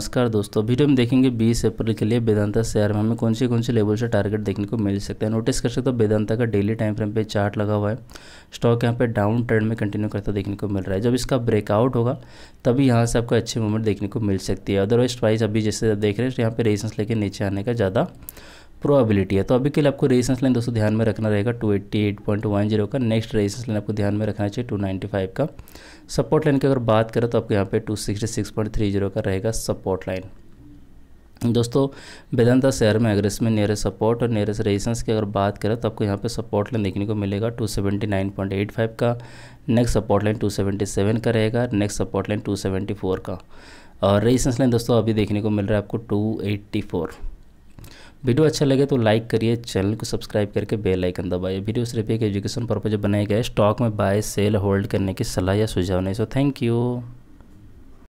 नमस्कार दोस्तों वीडियो में देखेंगे 20 अप्रैल के लिए वेदांता शेयर में हमें कौन से कौन से लेवल से टारगेट देखने को मिल सकता है नोटिस कर सकते हो वेदांता का डेली टाइम फ्रेम पे चार्ट लगा हुआ है स्टॉक यहाँ पे डाउन ट्रेंड में कंटिन्यू करता देखने को मिल रहा है जब इसका ब्रेकआउट होगा तभी यहाँ से आपको अच्छी मूवमेंट देखने को मिल सकती है अदरवाइज प्राइस अभी जैसे देख रहे हैं तो यहाँ पर रेजेंस लेकर नीचे आने का ज़्यादा प्रोबेबिलिटी है तो अभी के लिए आपको रेजिस्टेंस लाइन दोस्तों ध्यान में रखना रहेगा 288.10 का नेक्स्ट रेजिस्टेंस लाइन आपको ध्यान में रखना चाहिए 295 का सपोर्ट लाइन की अगर बात करें तो आपको यहाँ पे 266.30 का रहेगा सपोर्ट लाइन दोस्तों वेदांता शहर में अगर इसमें नियरेस्ट सपोर्ट और नियरेस्ट रेजिस्टेंस की अगर बात करें तो आपको यहाँ पे सपोर्ट लाइन देखने को मिलेगा 279.85 का नेक्स्ट सपोर्ट लाइन 277 का रहेगा नेक्स्ट सपोर्ट लाइन 274 का और रेजिस्टेंस लाइन दोस्तों अभी देखने को मिल रहा है आपको 284 वीडियो अच्छा लगे तो लाइक करिए चैनल को सब्सक्राइब करके बेल आइकन दबाइए वीडियो सिर्फ एक एजुकेशन पर्पज बनाए गए स्टॉक में बाय सेल होल्ड करने की सलाह या सुझाव नहीं सो थैंक यू